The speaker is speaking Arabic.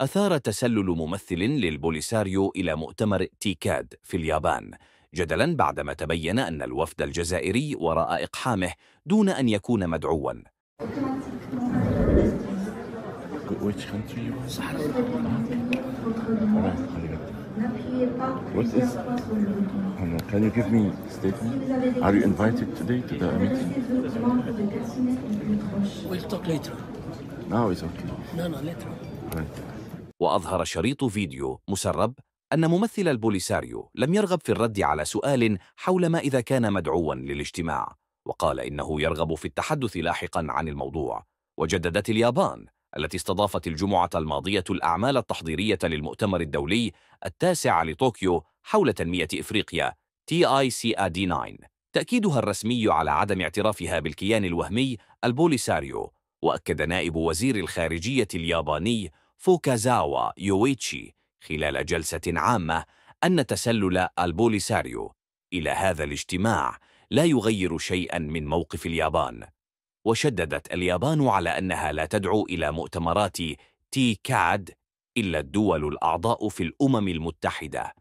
أثار تسلل ممثل للبوليساريو إلى مؤتمر تيكاد في اليابان جدلاً بعدما تبين أن الوفد الجزائري وراء إقحامه دون أن يكون مدعواً What you وأظهر شريط فيديو مسرب أن ممثل البوليساريو لم يرغب في الرد على سؤال حول ما إذا كان مدعوا للاجتماع وقال إنه يرغب في التحدث لاحقا عن الموضوع وجددت اليابان التي استضافت الجمعة الماضية الأعمال التحضيرية للمؤتمر الدولي التاسع لطوكيو حول تنمية إفريقيا TICAD9 تأكيدها الرسمي على عدم اعترافها بالكيان الوهمي البوليساريو وأكد نائب وزير الخارجية الياباني فوكازاوا يويتشي خلال جلسة عامة أن تسلل البوليساريو إلى هذا الاجتماع لا يغير شيئا من موقف اليابان وشددت اليابان على أنها لا تدعو إلى مؤتمرات تي كاد إلا الدول الأعضاء في الأمم المتحدة